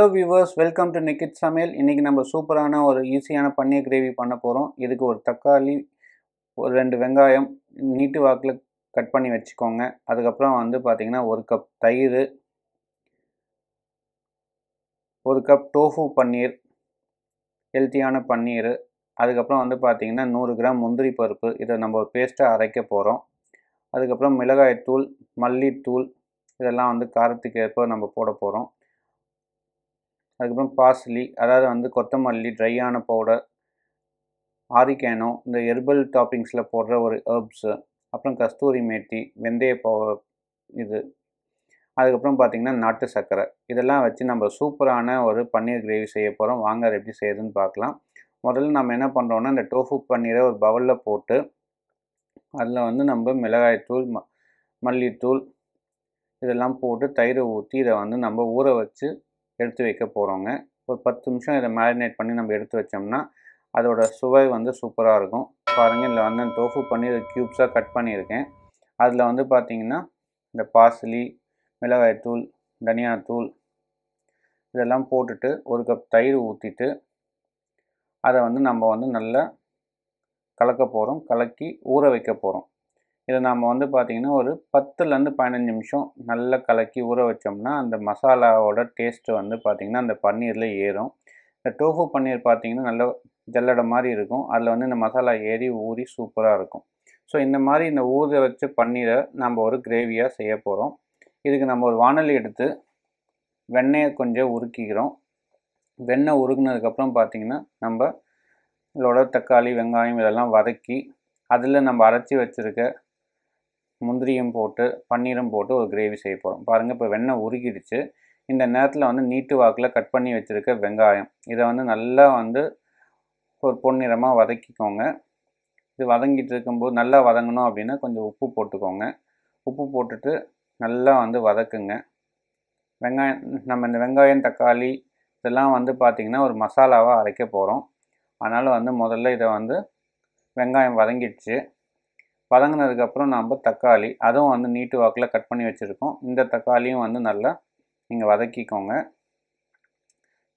hello viewers welcome to Nikith Samayal இன்றைக்கி நம்ம சூப்பரான ஒரு ஈஸியான பன்னீர் கிரேவி பண்ண போகிறோம் இதுக்கு ஒரு தக்காளி ஒரு ரெண்டு வெங்காயம் நீட்டு வாக்கில் கட் பண்ணி வச்சுக்கோங்க அதுக்கப்புறம் வந்து பார்த்திங்கன்னா ஒரு கப் தயிர் ஒரு கப் டோஃபு பன்னீர் ஹெல்த்தியான பன்னீர் அதுக்கப்புறம் வந்து பார்த்திங்கன்னா நூறு கிராம் முந்திரி பருப்பு இதை நம்ம பேஸ்ட்டாக அரைக்க போகிறோம் அதுக்கப்புறம் மிளகாய்த்தூள் மல்லித்தூள் இதெல்லாம் வந்து காரத்துக்கு ஏற்ப நம்ம போட போகிறோம் அதுக்கப்புறம் பாஸ்லி அதாவது வந்து கொத்தமல்லி ட்ரையான பவுடர் ஆரிகேனோ இந்த ஹெர்பல் டாப்பிங்ஸில் போடுற ஒரு ஹர்ப்ஸு அப்புறம் கஸ்தூரி மேத்தி வெந்தய பவுடர் இது அதுக்கப்புறம் பார்த்திங்கன்னா நாட்டு சர்க்கரை இதெல்லாம் வச்சு நம்ம சூப்பரான ஒரு பன்னீர் கிரேவி செய்ய போகிறோம் வாங்க அதை எப்படி செய்யுதுன்னு பார்க்கலாம் முதல்ல நம்ம என்ன பண்ணுறோன்னா இந்த டோஃபு பன்னீரை ஒரு பவுலில் போட்டு அதில் வந்து நம்ம மிளகாய்த்தூள் ம மல்லித்தூள் இதெல்லாம் போட்டு தயிரை ஊற்றி இதை வந்து நம்ம ஊற வச்சு எடுத்து வைக்க போகிறோங்க ஒரு பத்து நிமிஷம் இதை மேரினேட் பண்ணி நம்ம எடுத்து வச்சோம்னா அதோட சுவை வந்து சூப்பராக இருக்கும் பாருங்கள் இதில் வந்து டோஃபு இதை க்யூப்ஸாக கட் பண்ணியிருக்கேன் அதில் வந்து பார்த்திங்கன்னா இந்த பாசிலி மிளகாய்த்தூள் தனியாத்தூள் இதெல்லாம் போட்டுட்டு ஒரு கப் தயிர் ஊற்றிட்டு அதை வந்து நம்ம வந்து நல்லா கலக்க போகிறோம் கலக்கி ஊற வைக்க போகிறோம் இதை நாம் வந்து பார்த்தீங்கன்னா ஒரு பத்துலேருந்து பதினஞ்சு நிமிஷம் நல்லா கலக்கி ஊற வச்சோம்னா அந்த மசாலாவோட டேஸ்ட்டு வந்து பார்த்திங்கன்னா அந்த பன்னீரில் ஏறும் இந்த டோஃபு பன்னீர் பார்த்திங்கன்னா நல்ல ஜல்லடை மாதிரி இருக்கும் அதில் வந்து இந்த மசாலா ஏறி ஊறி சூப்பராக இருக்கும் ஸோ இந்த மாதிரி இந்த ஊற வச்ச பன்னீரை நம்ம ஒரு கிரேவியாக செய்ய போகிறோம் இதுக்கு நம்ம ஒரு வானொலி எடுத்து வெண்ணெயை கொஞ்சம் உருக்கிக்கிறோம் வெண்ணெய் உருக்குனதுக்கப்புறம் பார்த்திங்கன்னா இதோட தக்காளி வெங்காயம் இதெல்லாம் வதக்கி அதில் நம்ம அரைச்சி வச்சுருக்க முந்திரியும் போட்டு பன்னீரும் போட்டு ஒரு கிரேவி செய்ய போகிறோம் பாருங்கள் இப்போ வெண்ணெய் உருகிடுச்சு இந்த நேரத்தில் வந்து நீட்டு வாக்கில் கட் பண்ணி வச்சுருக்க வெங்காயம் இதை வந்து நல்லா வந்து ஒரு பொன்னிறமாக வதக்கிக்கோங்க இது வதங்கிட்டு இருக்கும்போது நல்லா வதங்கணும் அப்படின்னா கொஞ்சம் உப்பு போட்டுக்கோங்க உப்பு போட்டுட்டு நல்லா வந்து வதக்குங்க வெங்காயம் நம்ம இந்த வெங்காயம் தக்காளி இதெல்லாம் வந்து பார்த்திங்கன்னா ஒரு மசாலாவாக அரைக்க போகிறோம் அதனால் வந்து முதல்ல இதை வந்து வெங்காயம் வதங்கிடுச்சு வதங்கினதுக்கப்புறம் நம்ம தக்காளி அதுவும் வந்து நீட்டு வாக்கில் கட் பண்ணி வச்சுருக்கோம் இந்த தக்காளியும் வந்து நல்லா நீங்கள் வதக்கிக்கோங்க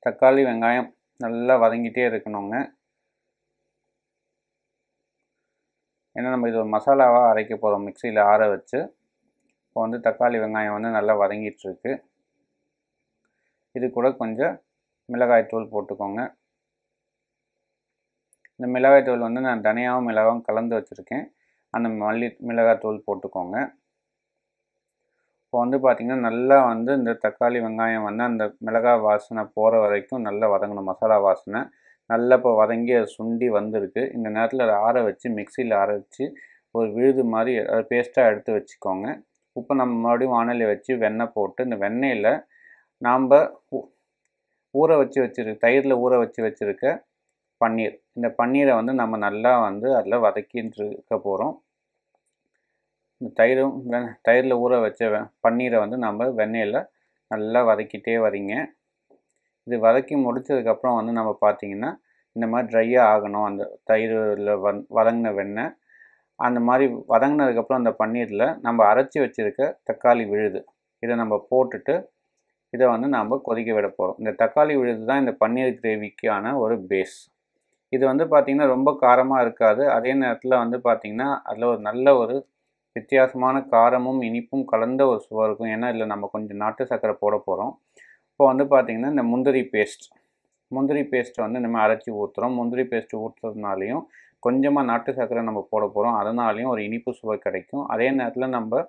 தக்காளி வெங்காயம் நல்லா வதங்கிட்டே இருக்கணுங்க ஏன்னா நம்ம இது ஒரு மசாலாவாக அரைக்க போகிறோம் மிக்சியில் ஆற வச்சு இப்போ வந்து தக்காளி வெங்காயம் வந்து நல்லா வதங்கிட்டுருக்கு இது கூட கொஞ்சம் மிளகாய் தூள் போட்டுக்கோங்க இந்த மிளகாய் தூள் வந்து நான் தனியாகவும் மிளகாவும் கலந்து வச்சுருக்கேன் அந்த மல்லி மிளகாத்தூள் போட்டுக்கோங்க இப்போ வந்து பார்த்திங்கன்னா நல்லா வந்து இந்த தக்காளி வெங்காயம் வந்து அந்த மிளகா வாசனை போகிற வரைக்கும் நல்லா வதங்கணும் மசாலா வாசனை நல்லா இப்போ வதங்கி அது சுண்டி வந்திருக்கு இந்த நேரத்தில் அதை ஆற வச்சு மிக்சியில் ஆற வச்சு ஒரு விழுது மாதிரி அதை பேஸ்ட்டாக எடுத்து வச்சுக்கோங்க இப்போ நம்ம மறுபடியும் வானிலை வச்சு வெண்ணெய் போட்டு இந்த வெண்ணெயில் நாம் ஊற வச்சு வச்சுருக்க தயிரில் ஊற வச்சு வச்சுருக்க பன்னீர் இந்த பன்னீரை வந்து நம்ம நல்லா வந்து அதில் வதக்கிட்டு இருக்க போகிறோம் இந்த தயிரும் வெ தயிரில் ஊற வச்ச பன்னீரை வந்து நம்ம வெண்ணெயில் நல்லா வதக்கிட்டே வரீங்க இது வதக்கி முடித்ததுக்கப்புறம் வந்து நம்ம பார்த்திங்கன்னா இந்த மாதிரி ட்ரையாக ஆகணும் அந்த தயிரில் வந் வதங்கின வெண்ணெய் அந்த மாதிரி வதங்கினதுக்கப்புறம் அந்த பன்னீரில் நம்ம அரைச்சி வச்சுருக்க தக்காளி விழுது இதை நம்ம போட்டுட்டு இதை வந்து நம்ம கொதிக்க விட போகிறோம் இந்த தக்காளி விழுது தான் இந்த பன்னீர் கிரேவிக்கான ஒரு பேஸ் இது வந்து பார்த்திங்கன்னா ரொம்ப காரமாக இருக்காது அதே நேரத்தில் வந்து பார்த்திங்கன்னா அதில் ஒரு நல்ல ஒரு வித்தியாசமான காரமும் இனிப்பும் கலந்த ஒரு சுவை இருக்கும் ஏன்னா இதில் நம்ம கொஞ்சம் நாட்டு சர்க்கரை போட போகிறோம் இப்போ வந்து பார்த்திங்கன்னா இந்த முந்திரி பேஸ்ட் முந்திரி பேஸ்ட்டை வந்து நம்ம அரைச்சி ஊற்றுறோம் முந்திரி பேஸ்ட் ஊற்றுறதுனாலையும் கொஞ்சமாக நாட்டு சர்க்கரை நம்ம போட போகிறோம் அதனாலையும் ஒரு இனிப்பு சுவை கிடைக்கும் அதே நேரத்தில் நம்ம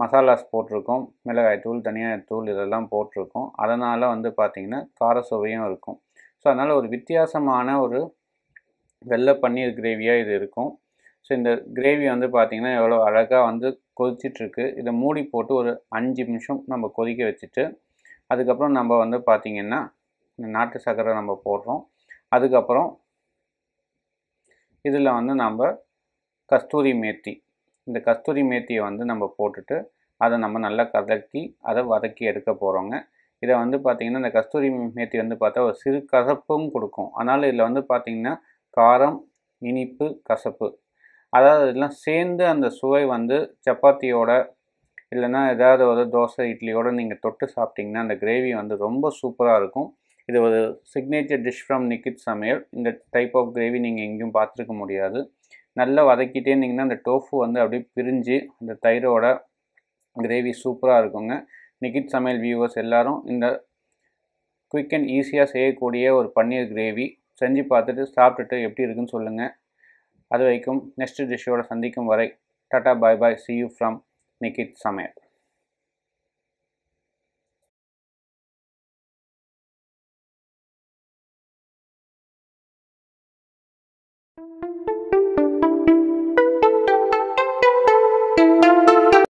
மசாலாஸ் போட்டிருக்கோம் மிளகாய் தூள் தனியாய் தூள் இதெல்லாம் போட்டிருக்கோம் அதனால் வந்து பார்த்திங்கன்னா கார சுவையும் இருக்கும் ஸோ அதனால் ஒரு வித்தியாசமான ஒரு வெள்ளை பன்னீர் கிரேவியாக இது இருக்கும் ஸோ இந்த கிரேவி வந்து பார்த்திங்கன்னா எவ்வளோ அழகாக வந்து கொதிச்சிட்ருக்கு இதை மூடி போட்டு ஒரு அஞ்சு நிமிஷம் நம்ம கொதிக்க வச்சுட்டு அதுக்கப்புறம் நம்ம வந்து பார்த்திங்கன்னா நாட்டு சர்க்கரை நம்ம போடுறோம் அதுக்கப்புறம் இதில் வந்து நம்ம கஸ்தூரி மேத்தி இந்த கஸ்தூரி மேத்தியை வந்து நம்ம போட்டுட்டு அதை நம்ம நல்லா கதக்கி அதை வதக்கி எடுக்க போகிறோங்க இதை வந்து பார்த்திங்கன்னா இந்த கஸ்தூரி மேத்தி வந்து பார்த்தா ஒரு சிறு கசப்பும் கொடுக்கும் அதனால் இதில் வந்து பார்த்திங்கன்னா காரம் இனிப்பு கசப்பு அதாவது இதெல்லாம் சேர்ந்து அந்த சுவை வந்து சப்பாத்தியோட இல்லைன்னா ஏதாவது ஒரு தோசை இட்லியோட நீங்கள் தொட்டு சாப்பிட்டிங்கன்னா அந்த கிரேவி வந்து ரொம்ப சூப்பராக இருக்கும் இது ஒரு சிக்னேச்சர் டிஷ் ஃப்ரம் நிக்கித் சமையல் இந்த டைப் ஆஃப் கிரேவி நீங்கள் எங்கேயும் பார்த்துருக்க முடியாது நல்லா வதக்கிட்டே இருந்தீங்கன்னா அந்த டோஃபு வந்து அப்படியே பிரிஞ்சு அந்த தயிரோட கிரேவி சூப்பராக இருக்குங்க நிக்கித் சமையல் வியூவர்ஸ் எல்லோரும் இந்த குயிக் அண்ட் ஈஸியாக செய்யக்கூடிய ஒரு பன்னீர் கிரேவி செஞ்சு பார்த்துட்டு சாப்பிட்டுட்டு எப்படி இருக்குன்னு சொல்லுங்கள் அது வரைக்கும் நெக்ஸ்ட் டிஷ்ஷோட சந்திக்கும் வரை tata bye bye see you from Nikith சமையல்